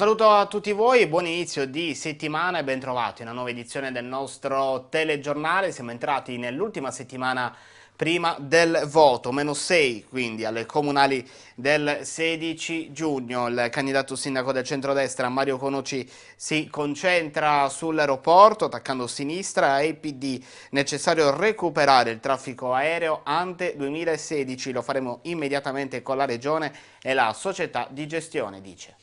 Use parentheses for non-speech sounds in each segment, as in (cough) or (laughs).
Un saluto a tutti voi, buon inizio di settimana e bentrovati in una nuova edizione del nostro telegiornale. Siamo entrati nell'ultima settimana prima del voto, meno 6 quindi alle comunali del 16 giugno. Il candidato sindaco del centrodestra Mario Conoci si concentra sull'aeroporto attaccando sinistra e PD. Necessario recuperare il traffico aereo ante 2016, lo faremo immediatamente con la regione e la società di gestione, dice.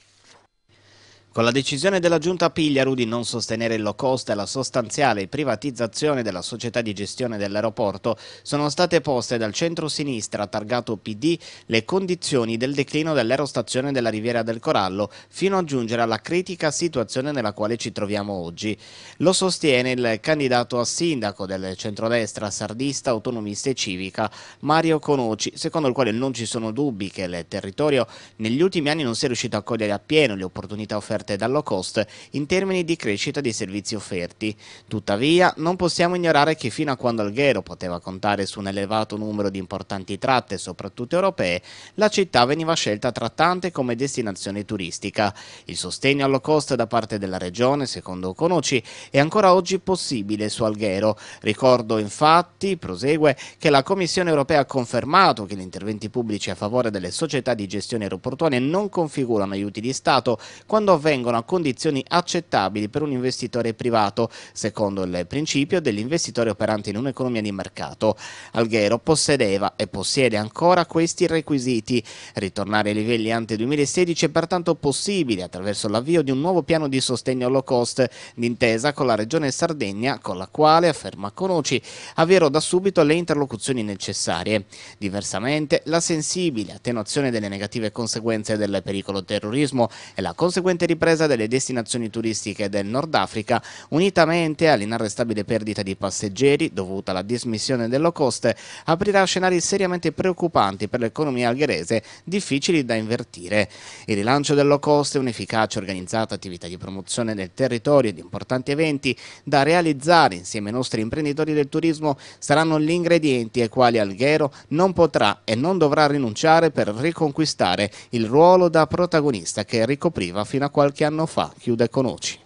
Con la decisione della giunta Pigliaru di non sostenere il low cost e la sostanziale privatizzazione della società di gestione dell'aeroporto, sono state poste dal centro-sinistra targato PD le condizioni del declino dell'aerostazione della Riviera del Corallo, fino a giungere alla critica situazione nella quale ci troviamo oggi. Lo sostiene il candidato a sindaco del centrodestra sardista, autonomista e civica, Mario Conoci, secondo il quale non ci sono dubbi che il territorio negli ultimi anni non sia riuscito a cogliere appieno le opportunità offerte offerte low cost in termini di crescita dei servizi offerti. Tuttavia, non possiamo ignorare che fino a quando Alghero poteva contare su un elevato numero di importanti tratte, soprattutto europee, la città veniva scelta tra tante come destinazione turistica. Il sostegno allo cost da parte della regione, secondo Conoci, è ancora oggi possibile su Alghero. Ricordo infatti, prosegue, che la Commissione europea ha confermato che gli interventi pubblici a favore delle società di gestione aeroportuale non configurano aiuti di Stato quando avvengono ottengono a condizioni accettabili per un investitore privato, secondo il principio dell'investitore operante in un'economia di mercato. Alghero possedeva e possiede ancora questi requisiti. Ritornare ai livelli ante 2016 è pertanto possibile attraverso l'avvio di un nuovo piano di sostegno low cost, d'intesa con la Regione Sardegna, con la quale, afferma Conoci, avvierò da subito le interlocuzioni necessarie. Diversamente, la sensibile attenuazione delle negative conseguenze del pericolo terrorismo e la conseguente ripresa ripresa delle destinazioni turistiche del Nord Africa, unitamente all'inarrestabile perdita di passeggeri dovuta alla dismissione dell'O cost, aprirà scenari seriamente preoccupanti per l'economia algherese, difficili da invertire. Il rilancio dell'O cost e un'efficace organizzata attività di promozione del territorio e di importanti eventi da realizzare insieme ai nostri imprenditori del turismo saranno gli ingredienti ai quali Alghero non potrà e non dovrà rinunciare per riconquistare il ruolo da protagonista che ricopriva fino a qualche qualche anno fa, chiude Conoci.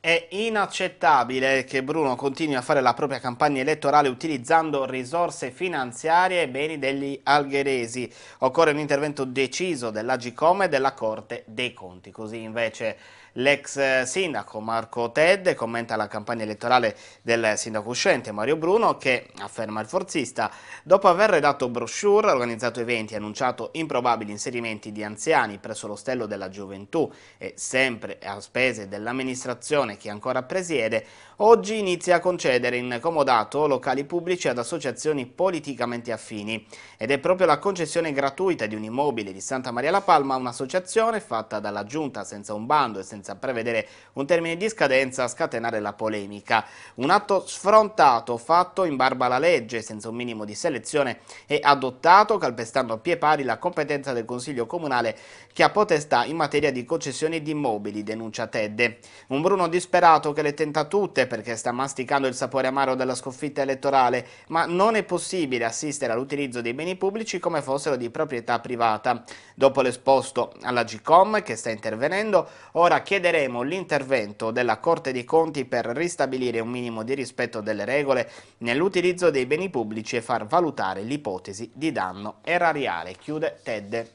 È inaccettabile che Bruno continui a fare la propria campagna elettorale utilizzando risorse finanziarie e beni degli algheresi. Occorre un intervento deciso dell'Agicome e della Corte dei Conti. Così invece L'ex sindaco Marco Ted commenta la campagna elettorale del sindaco uscente Mario Bruno che, afferma il forzista, dopo aver redatto brochure, organizzato eventi e annunciato improbabili inserimenti di anziani presso l'ostello della gioventù e sempre a spese dell'amministrazione che ancora presiede, oggi inizia a concedere in comodato locali pubblici ad associazioni politicamente affini. Ed è proprio la concessione gratuita di un immobile di Santa Maria la Palma un'associazione fatta dalla Giunta senza un bando e senza senza prevedere un termine di scadenza a scatenare la polemica. Un atto sfrontato, fatto in barba alla legge, senza un minimo di selezione e adottato calpestando a pie pari la competenza del Consiglio Comunale che ha potestà in materia di concessioni di immobili, denuncia Tedde. Un Bruno disperato che le tenta tutte perché sta masticando il sapore amaro della sconfitta elettorale, ma non è possibile assistere all'utilizzo dei beni pubblici come fossero di proprietà privata. Dopo l'esposto alla GCOM che sta intervenendo, ora chiede chiederemo l'intervento della Corte dei Conti per ristabilire un minimo di rispetto delle regole nell'utilizzo dei beni pubblici e far valutare l'ipotesi di danno erariale. Chiude Ted.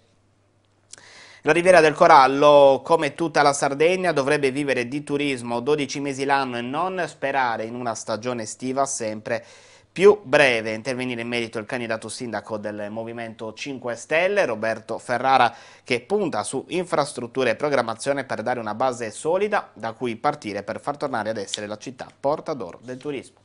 La Riviera del Corallo, come tutta la Sardegna, dovrebbe vivere di turismo 12 mesi l'anno e non sperare in una stagione estiva sempre più breve intervenire in merito il candidato sindaco del Movimento 5 Stelle, Roberto Ferrara, che punta su infrastrutture e programmazione per dare una base solida da cui partire per far tornare ad essere la città porta d'oro del turismo.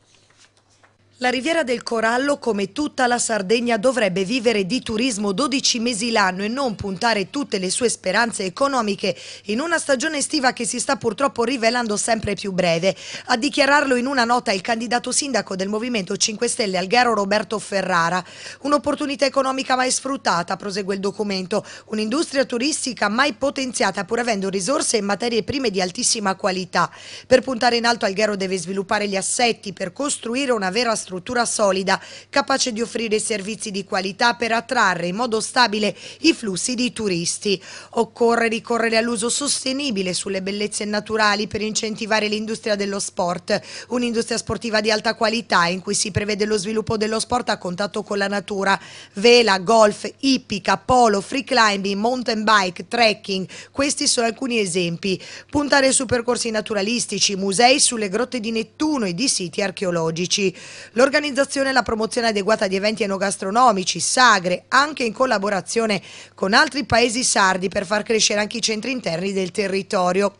La Riviera del Corallo, come tutta la Sardegna, dovrebbe vivere di turismo 12 mesi l'anno e non puntare tutte le sue speranze economiche in una stagione estiva che si sta purtroppo rivelando sempre più breve. A dichiararlo in una nota il candidato sindaco del Movimento 5 Stelle Alghero Roberto Ferrara. Un'opportunità economica mai sfruttata, prosegue il documento, un'industria turistica mai potenziata pur avendo risorse e materie prime di altissima qualità. Per puntare in alto Alghero deve sviluppare gli assetti per costruire una vera struttura struttura solida, capace di offrire servizi di qualità per attrarre in modo stabile i flussi di turisti. Occorre ricorrere all'uso sostenibile sulle bellezze naturali per incentivare l'industria dello sport, un'industria sportiva di alta qualità in cui si prevede lo sviluppo dello sport a contatto con la natura, vela, golf, ippica, polo, free climbing, mountain bike, trekking, questi sono alcuni esempi. Puntare su percorsi naturalistici, musei sulle grotte di Nettuno e di siti archeologici. L'organizzazione e la promozione adeguata di eventi enogastronomici, sagre, anche in collaborazione con altri paesi sardi per far crescere anche i centri interni del territorio.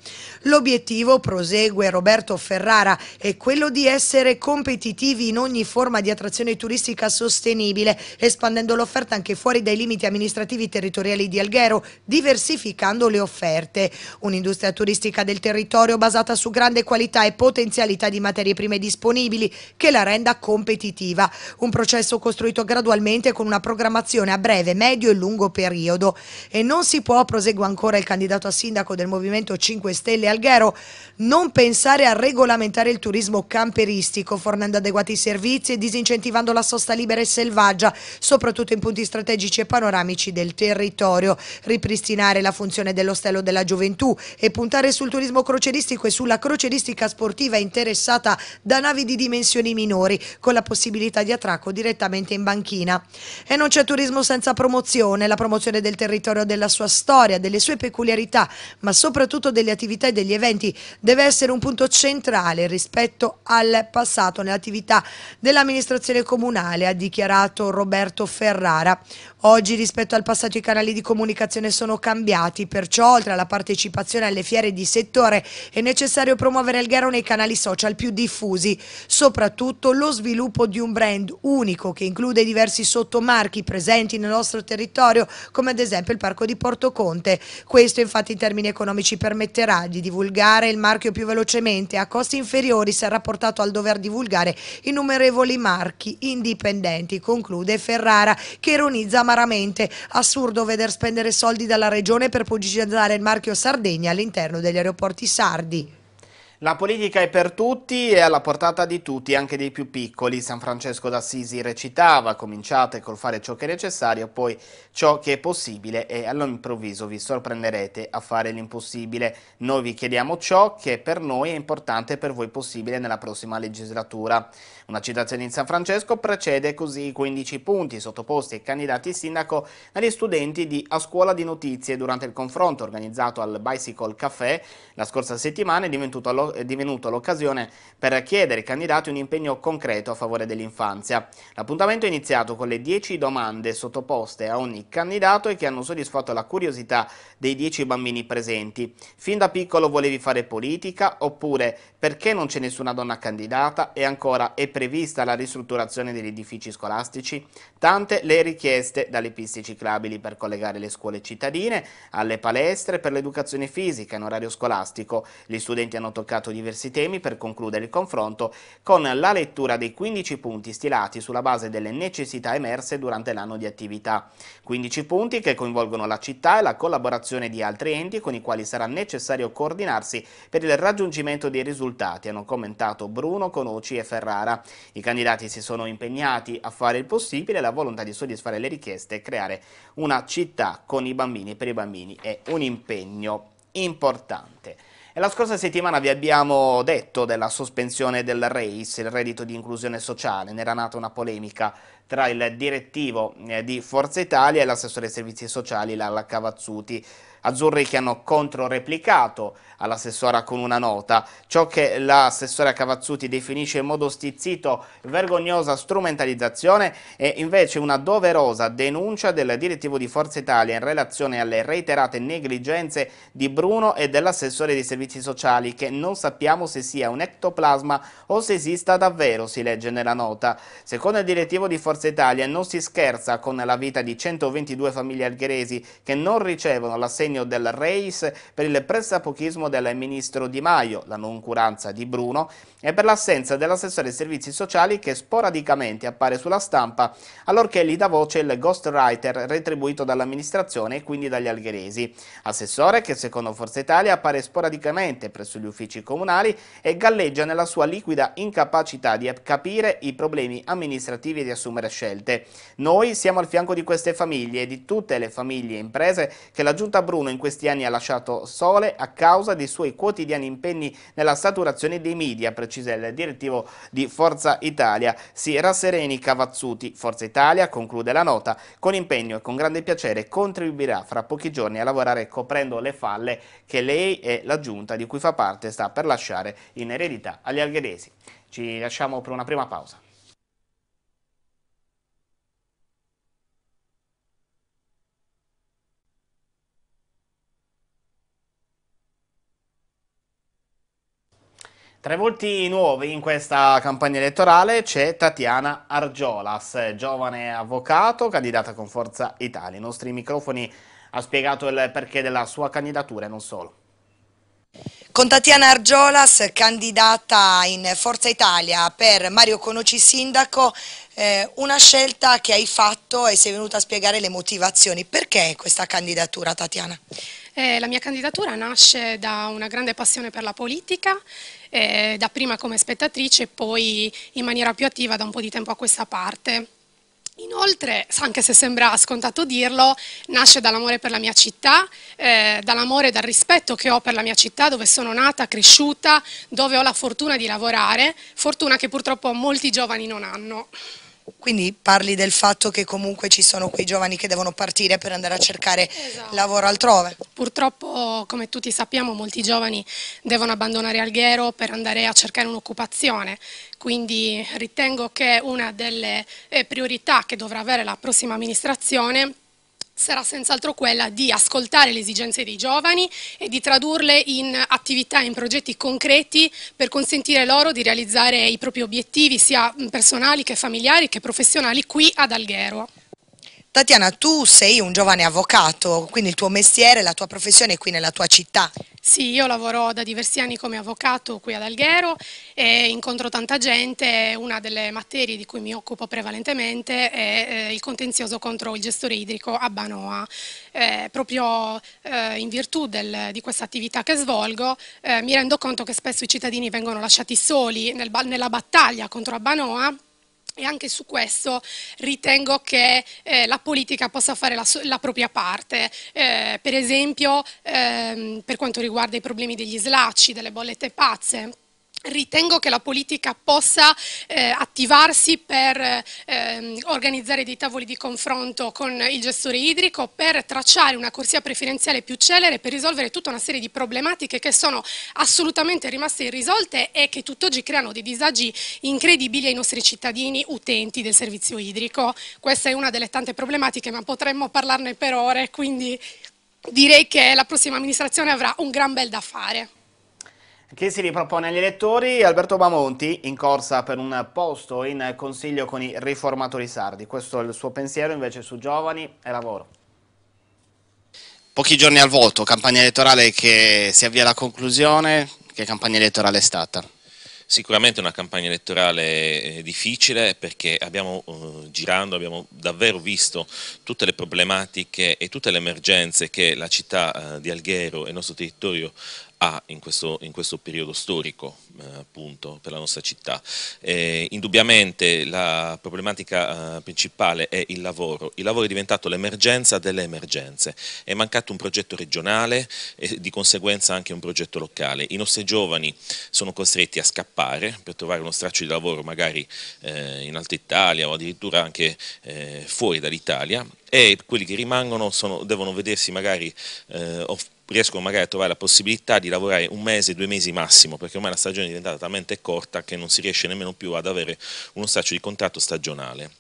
L'obiettivo, prosegue Roberto Ferrara, è quello di essere competitivi in ogni forma di attrazione turistica sostenibile, espandendo l'offerta anche fuori dai limiti amministrativi territoriali di Alghero, diversificando le offerte. Un'industria turistica del territorio basata su grande qualità e potenzialità di materie prime disponibili che la renda competitiva, un processo costruito gradualmente con una programmazione a breve, medio e lungo periodo. E non si può, prosegue ancora il candidato a sindaco del Movimento 5 Stelle Alghero, non pensare a regolamentare il turismo camperistico, fornendo adeguati servizi e disincentivando la sosta libera e selvaggia, soprattutto in punti strategici e panoramici del territorio, ripristinare la funzione dell'ostello della gioventù e puntare sul turismo croceristico e sulla croceristica sportiva interessata da navi di dimensioni minori, con la possibilità di attracco direttamente in banchina. E non c'è turismo senza promozione, la promozione del territorio, della sua storia, delle sue peculiarità, ma soprattutto delle attività e degli eventi deve essere un punto centrale rispetto al passato nell'attività dell'amministrazione comunale, ha dichiarato Roberto Ferrara. Oggi rispetto al passato i canali di comunicazione sono cambiati, perciò oltre alla partecipazione alle fiere di settore è necessario promuovere il Garo nei canali social più diffusi, soprattutto lo sviluppo di un brand unico che include diversi sottomarchi presenti nel nostro territorio, come ad esempio il Parco di Porto Conte. Questo infatti in termini economici permetterà di divulgare il marchio più velocemente, a costi inferiori sarà portato al dover divulgare innumerevoli marchi indipendenti, conclude Ferrara che ironizza amaramente. Assurdo veder spendere soldi dalla regione per pubblicizzare il marchio Sardegna all'interno degli aeroporti sardi. La politica è per tutti e alla portata di tutti, anche dei più piccoli. San Francesco d'Assisi recitava, cominciate col fare ciò che è necessario, poi ciò che è possibile e all'improvviso vi sorprenderete a fare l'impossibile. Noi vi chiediamo ciò che per noi è importante e per voi possibile nella prossima legislatura. Una citazione in San Francesco precede così i 15 punti sottoposti ai candidati sindaco dagli studenti di A Scuola di Notizie durante il confronto organizzato al Bicycle Café la scorsa settimana è divenuto l'occasione per chiedere ai candidati un impegno concreto a favore dell'infanzia. L'appuntamento è iniziato con le 10 domande sottoposte a ogni candidato e che hanno soddisfatto la curiosità dei 10 bambini presenti. Fin da piccolo volevi fare politica oppure perché non c'è nessuna donna candidata e ancora è prevista la ristrutturazione degli edifici scolastici, tante le richieste dalle piste ciclabili per collegare le scuole cittadine alle palestre per l'educazione fisica in orario scolastico. Gli studenti hanno toccato diversi temi per concludere il confronto con la lettura dei 15 punti stilati sulla base delle necessità emerse durante l'anno di attività. 15 punti che coinvolgono la città e la collaborazione di altri enti con i quali sarà necessario coordinarsi per il raggiungimento dei risultati, hanno commentato Bruno Conoci e Ferrara. I candidati si sono impegnati a fare il possibile, la volontà di soddisfare le richieste e creare una città con i bambini per i bambini è un impegno importante. la scorsa settimana vi abbiamo detto della sospensione del REIS, il reddito di inclusione sociale, ne era nata una polemica tra il direttivo eh, di Forza Italia e l'assessore dei servizi sociali Lalla Cavazzuti, azzurri che hanno controreplicato all'assessora con una nota. Ciò che l'assessore Cavazzuti definisce in modo stizzito vergognosa strumentalizzazione è invece una doverosa denuncia del direttivo di Forza Italia in relazione alle reiterate negligenze di Bruno e dell'assessore dei servizi sociali che non sappiamo se sia un ectoplasma o se esista davvero, si legge nella nota. Secondo il direttivo di Forza Italia non si scherza con la vita di 122 famiglie algheresi che non ricevono l'assegno del REIS per il pressapochismo razzismo del ministro Di Maio, la noncuranza di Bruno e per l'assenza dell'assessore ai servizi sociali che sporadicamente appare sulla stampa allorché gli dà voce il ghostwriter retribuito dall'amministrazione e quindi dagli algheresi. Assessore che secondo Forza Italia appare sporadicamente presso gli uffici comunali e galleggia nella sua liquida incapacità di capire i problemi amministrativi e di assumere scelte. Noi siamo al fianco di queste famiglie e di tutte le famiglie e imprese che la Giunta Bruno in questi anni ha lasciato sole a causa dei suoi quotidiani impegni nella saturazione dei media, precisa il direttivo di Forza Italia. Si rassereni Cavazzuti. Forza Italia, conclude la nota, con impegno e con grande piacere contribuirà fra pochi giorni a lavorare coprendo le falle che lei e la giunta di cui fa parte sta per lasciare in eredità agli algheresi. Ci lasciamo per una prima pausa. Tra i volti nuovi in questa campagna elettorale c'è Tatiana Argiolas, giovane avvocato, candidata con Forza Italia. I nostri microfoni ha spiegato il perché della sua candidatura e non solo. Con Tatiana Argiolas, candidata in Forza Italia per Mario Conoci Sindaco, eh, una scelta che hai fatto e sei venuta a spiegare le motivazioni. Perché questa candidatura, Tatiana? Eh, la mia candidatura nasce da una grande passione per la politica eh, dapprima come spettatrice e poi in maniera più attiva da un po' di tempo a questa parte. Inoltre, anche se sembra scontato dirlo, nasce dall'amore per la mia città, eh, dall'amore e dal rispetto che ho per la mia città dove sono nata, cresciuta, dove ho la fortuna di lavorare, fortuna che purtroppo molti giovani non hanno. Quindi parli del fatto che comunque ci sono quei giovani che devono partire per andare a cercare esatto. lavoro altrove. Purtroppo, come tutti sappiamo, molti giovani devono abbandonare Alghero per andare a cercare un'occupazione, quindi ritengo che una delle eh, priorità che dovrà avere la prossima amministrazione sarà senz'altro quella di ascoltare le esigenze dei giovani e di tradurle in attività, in progetti concreti per consentire loro di realizzare i propri obiettivi sia personali che familiari che professionali qui ad Alghero. Tatiana, tu sei un giovane avvocato, quindi il tuo mestiere, la tua professione è qui nella tua città. Sì, io lavoro da diversi anni come avvocato qui ad Alghero e incontro tanta gente, una delle materie di cui mi occupo prevalentemente è eh, il contenzioso contro il gestore idrico a Banoa. Eh, proprio eh, in virtù del, di questa attività che svolgo eh, mi rendo conto che spesso i cittadini vengono lasciati soli nel, nella battaglia contro Abanoa e anche su questo ritengo che eh, la politica possa fare la, la propria parte. Eh, per esempio, ehm, per quanto riguarda i problemi degli slacci, delle bollette pazze, Ritengo che la politica possa eh, attivarsi per eh, organizzare dei tavoli di confronto con il gestore idrico, per tracciare una corsia preferenziale più celere, per risolvere tutta una serie di problematiche che sono assolutamente rimaste irrisolte e che tutt'oggi creano dei disagi incredibili ai nostri cittadini utenti del servizio idrico. Questa è una delle tante problematiche, ma potremmo parlarne per ore, quindi direi che la prossima amministrazione avrà un gran bel da fare che si ripropone agli elettori Alberto Bamonti in corsa per un posto in consiglio con i riformatori sardi. Questo è il suo pensiero invece su giovani e lavoro. Pochi giorni al voto, campagna elettorale che si avvia alla conclusione, che campagna elettorale è stata? Sicuramente una campagna elettorale eh, difficile perché abbiamo uh, girando, abbiamo davvero visto tutte le problematiche e tutte le emergenze che la città eh, di Alghero e il nostro territorio ha in questo, in questo periodo storico eh, appunto, per la nostra città. Eh, indubbiamente la problematica eh, principale è il lavoro. Il lavoro è diventato l'emergenza delle emergenze. È mancato un progetto regionale e di conseguenza anche un progetto locale. I nostri giovani sono costretti a scappare per trovare uno straccio di lavoro magari eh, in Alta Italia o addirittura anche eh, fuori dall'Italia e quelli che rimangono sono, devono vedersi magari eh, off riescono magari a trovare la possibilità di lavorare un mese, due mesi massimo, perché ormai la stagione è diventata talmente corta che non si riesce nemmeno più ad avere uno straccio di contratto stagionale.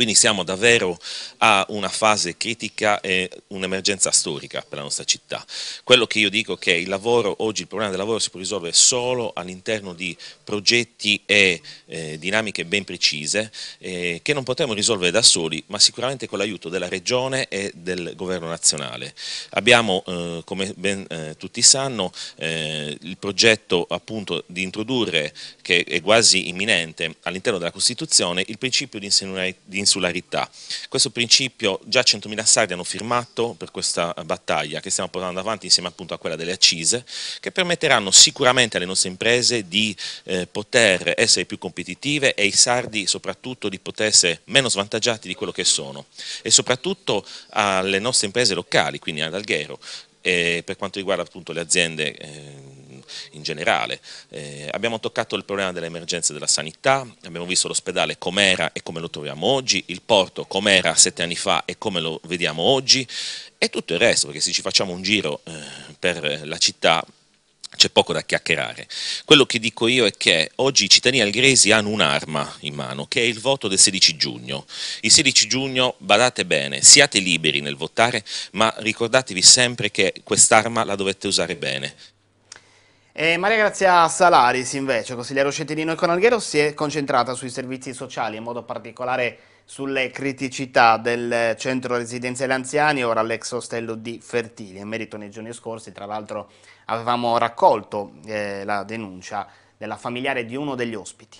Quindi siamo davvero a una fase critica e un'emergenza storica per la nostra città. Quello che io dico è che il lavoro, oggi il problema del lavoro si può risolvere solo all'interno di progetti e eh, dinamiche ben precise eh, che non potremo risolvere da soli, ma sicuramente con l'aiuto della Regione e del Governo nazionale. Abbiamo, eh, come ben eh, tutti sanno, eh, il progetto appunto di introdurre, che è quasi imminente, all'interno della Costituzione, il principio di insularità insularità. Questo principio già 100.000 sardi hanno firmato per questa eh, battaglia che stiamo portando avanti insieme appunto a quella delle accise, che permetteranno sicuramente alle nostre imprese di eh, poter essere più competitive e ai sardi soprattutto di poter essere meno svantaggiati di quello che sono e soprattutto alle nostre imprese locali, quindi ad Alghero, eh, per quanto riguarda appunto le aziende eh, in generale. Eh, abbiamo toccato il problema delle emergenze della sanità, abbiamo visto l'ospedale com'era e come lo troviamo oggi, il porto com'era sette anni fa e come lo vediamo oggi e tutto il resto, perché se ci facciamo un giro eh, per la città c'è poco da chiacchierare. Quello che dico io è che oggi i cittadini algresi hanno un'arma in mano, che è il voto del 16 giugno. Il 16 giugno, badate bene, siate liberi nel votare, ma ricordatevi sempre che quest'arma la dovete usare bene. E Maria Grazia Salaris, invece, consigliere Scettino e Conalghero, si è concentrata sui servizi sociali, in modo particolare sulle criticità del centro residenziale anziani, ora l'ex ostello di Fertili. In merito nei giorni scorsi, tra l'altro, avevamo raccolto eh, la denuncia della familiare di uno degli ospiti.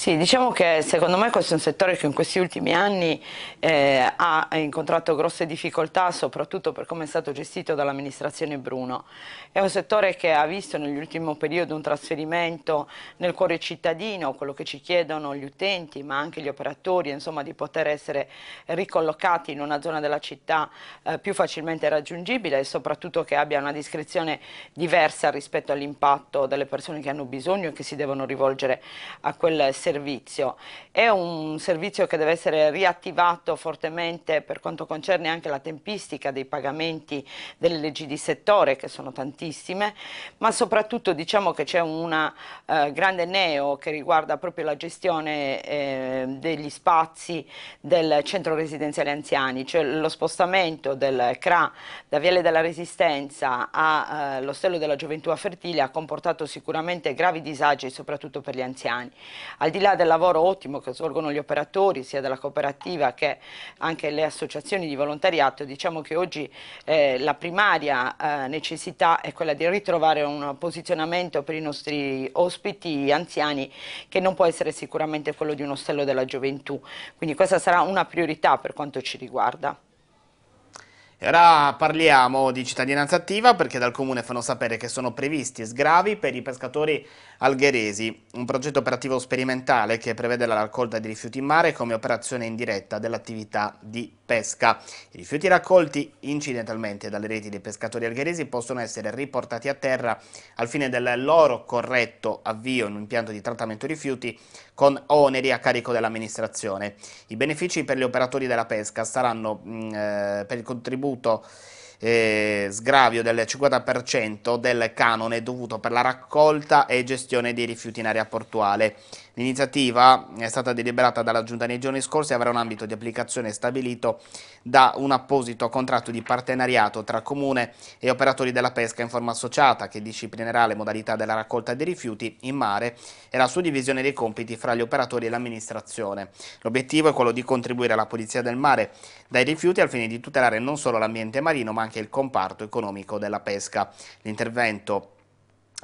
Sì, diciamo che secondo me questo è un settore che in questi ultimi anni eh, ha incontrato grosse difficoltà, soprattutto per come è stato gestito dall'amministrazione Bruno. È un settore che ha visto nell'ultimo periodo un trasferimento nel cuore cittadino, quello che ci chiedono gli utenti, ma anche gli operatori, insomma, di poter essere ricollocati in una zona della città eh, più facilmente raggiungibile e soprattutto che abbia una discrezione diversa rispetto all'impatto delle persone che hanno bisogno e che si devono rivolgere a quel settore servizio. È un servizio che deve essere riattivato fortemente per quanto concerne anche la tempistica dei pagamenti delle leggi di settore, che sono tantissime, ma soprattutto diciamo che c'è una eh, grande neo che riguarda proprio la gestione eh, degli spazi del centro residenziale anziani, cioè lo spostamento del CRA da Viale della Resistenza all'Ostello eh, della Gioventù a Fertile ha comportato sicuramente gravi disagi soprattutto per gli anziani. Agli al di là del lavoro ottimo che svolgono gli operatori sia della cooperativa che anche le associazioni di volontariato, diciamo che oggi eh, la primaria eh, necessità è quella di ritrovare un posizionamento per i nostri ospiti anziani che non può essere sicuramente quello di un ostello della gioventù, quindi questa sarà una priorità per quanto ci riguarda ora parliamo di cittadinanza attiva perché dal Comune fanno sapere che sono previsti sgravi per i pescatori algheresi, un progetto operativo sperimentale che prevede la raccolta di rifiuti in mare come operazione indiretta dell'attività di pesca. I rifiuti raccolti incidentalmente dalle reti dei pescatori algheresi possono essere riportati a terra al fine del loro corretto avvio in un impianto di trattamento rifiuti con oneri a carico dell'amministrazione. I benefici per gli operatori della pesca saranno mh, mm, eh, per il contributo avuto eh, sgravio del 50% del canone dovuto per la raccolta e gestione dei rifiuti in area portuale L'iniziativa è stata deliberata dalla Giunta nei giorni scorsi e avrà un ambito di applicazione stabilito da un apposito contratto di partenariato tra Comune e operatori della pesca in forma associata che disciplinerà le modalità della raccolta dei rifiuti in mare e la suddivisione dei compiti fra gli operatori e l'amministrazione. L'obiettivo è quello di contribuire alla pulizia del mare dai rifiuti al fine di tutelare non solo l'ambiente marino ma anche il comparto economico della pesca. L'intervento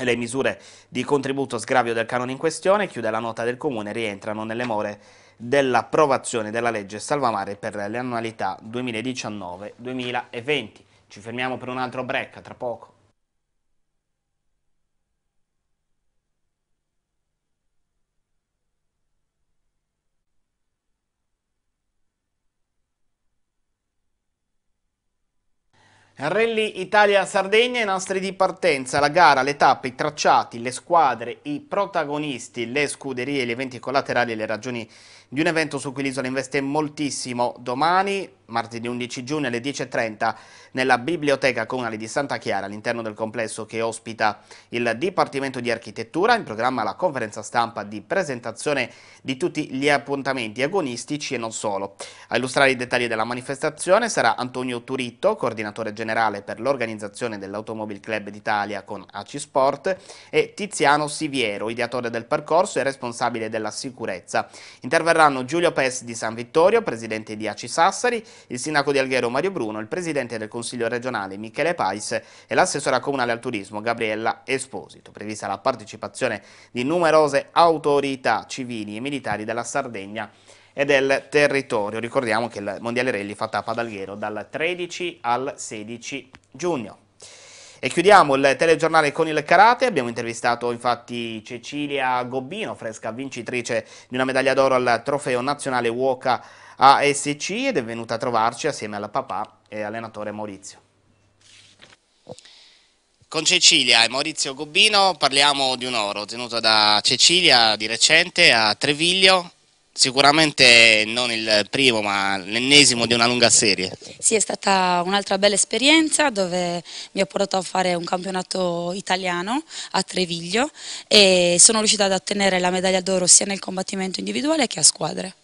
le misure di contributo sgravio del canone in questione, chiude la nota del Comune, rientrano nelle more dell'approvazione della legge salvamare per le annualità 2019-2020. Ci fermiamo per un altro break, tra poco. Rally Italia-Sardegna, i nastri di partenza, la gara, le tappe, i tracciati, le squadre, i protagonisti, le scuderie, gli eventi collaterali e le ragioni di un evento su cui l'isola investe moltissimo. Domani, martedì 11 giugno alle 10.30, nella biblioteca comunale di Santa Chiara, all'interno del complesso che ospita il Dipartimento di Architettura, in programma la conferenza stampa di presentazione di tutti gli appuntamenti agonistici e non solo. A illustrare i dettagli della manifestazione sarà Antonio Turitto, coordinatore generale generale per l'organizzazione dell'Automobile Club d'Italia con AC Sport e Tiziano Siviero, ideatore del percorso e responsabile della sicurezza. Interverranno Giulio Pes di San Vittorio, presidente di ACI Sassari, il sindaco di Alghero Mario Bruno, il presidente del Consiglio regionale Michele Pais e l'assessora comunale al turismo Gabriella Esposito. Prevista la partecipazione di numerose autorità civili e militari della Sardegna e del territorio. Ricordiamo che il Mondiale Rally fa tappa ad Alghero dal 13 al 16 giugno. E chiudiamo il telegiornale con il karate, abbiamo intervistato infatti Cecilia Gobbino, fresca vincitrice di una medaglia d'oro al trofeo nazionale Woka ASC ed è venuta a trovarci assieme al papà e allenatore Maurizio. Con Cecilia e Maurizio Gobbino parliamo di un oro ottenuto da Cecilia di recente a Treviglio sicuramente non il primo ma l'ennesimo di una lunga serie. Sì, è stata un'altra bella esperienza dove mi ha portato a fare un campionato italiano a Treviglio e sono riuscita ad ottenere la medaglia d'oro sia nel combattimento individuale che a squadre.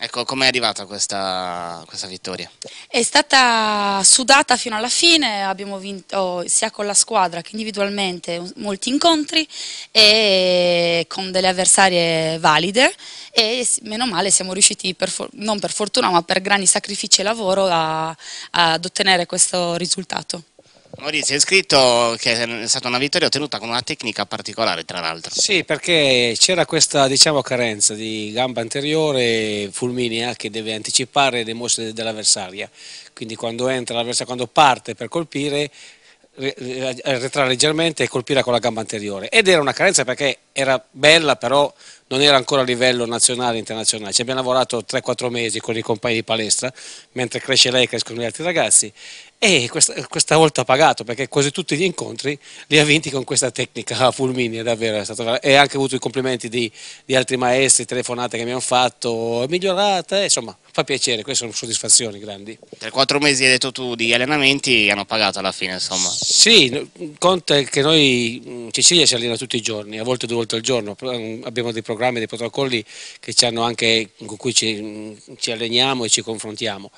Ecco, com'è arrivata questa, questa, vittoria? È stata sudata fino alla fine, abbiamo vinto sia con la squadra che individualmente molti incontri e con delle avversarie valide e meno male siamo riusciti, per, non per fortuna ma per grandi sacrifici e lavoro, a, ad ottenere questo risultato. Maurizio, hai scritto che è stata una vittoria ottenuta con una tecnica particolare, tra l'altro. Sì, perché c'era questa diciamo, carenza di gamba anteriore fulminea che deve anticipare le mosse dell'avversaria. Quindi quando entra l'avversario, quando parte per colpire, retrare leggermente e colpire con la gamba anteriore. Ed era una carenza perché era bella, però non era ancora a livello nazionale e internazionale. Ci abbiamo lavorato 3-4 mesi con i compagni di palestra, mentre cresce lei e crescono gli altri ragazzi e questa, questa, volta ha pagato perché quasi tutti gli incontri li ha vinti con questa tecnica (laughs) fulminea, davvero. È Stato, e ha anche avuto i complimenti di, di, altri maestri, telefonate che mi hanno fatto, è migliorata, insomma, fa piacere, queste sono soddisfazioni grandi. Per quattro mesi hai detto tu di allenamenti hanno pagato alla fine, insomma. Sì, conta che noi in Sicilia ci allena tutti i giorni, a volte due volte al giorno, abbiamo dei programmi, dei protocolli anche, con cui ci, ci, alleniamo e ci confrontiamo.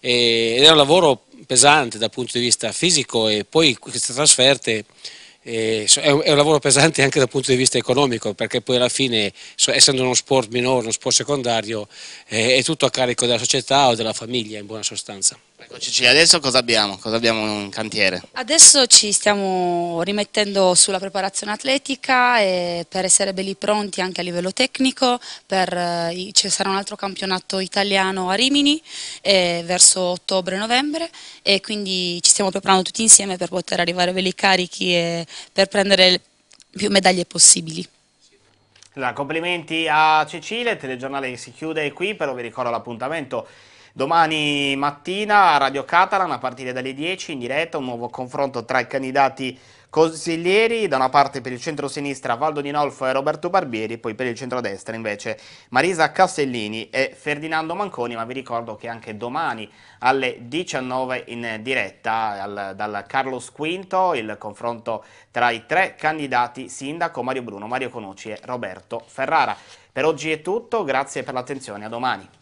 E, ed è un lavoro pesante dal punto di vista fisico e poi queste trasferte eh, è un lavoro pesante anche dal punto di vista economico perché poi alla fine essendo uno sport minore, uno sport secondario eh, è tutto a carico della società o della famiglia in buona sostanza. Eccoci Cecilia, adesso cosa abbiamo? cosa abbiamo? in cantiere? Adesso ci stiamo rimettendo sulla preparazione atletica per essere belli pronti anche a livello tecnico, per, eh, ci sarà un altro campionato italiano a Rimini eh, verso ottobre-novembre e quindi ci stiamo preparando tutti insieme per poter arrivare belli carichi e per prendere più medaglie possibili. complimenti a Cecilia, telegiornale che si chiude qui, però vi ricordo l'appuntamento Domani mattina a Radio Catalan a partire dalle 10 in diretta un nuovo confronto tra i candidati consiglieri, da una parte per il centro-sinistra Valdo Dinolfo e Roberto Barbieri, poi per il centro-destra invece Marisa Castellini e Ferdinando Manconi, ma vi ricordo che anche domani alle 19 in diretta al, dal Carlos V il confronto tra i tre candidati sindaco Mario Bruno, Mario Conucci e Roberto Ferrara. Per oggi è tutto, grazie per l'attenzione, a domani.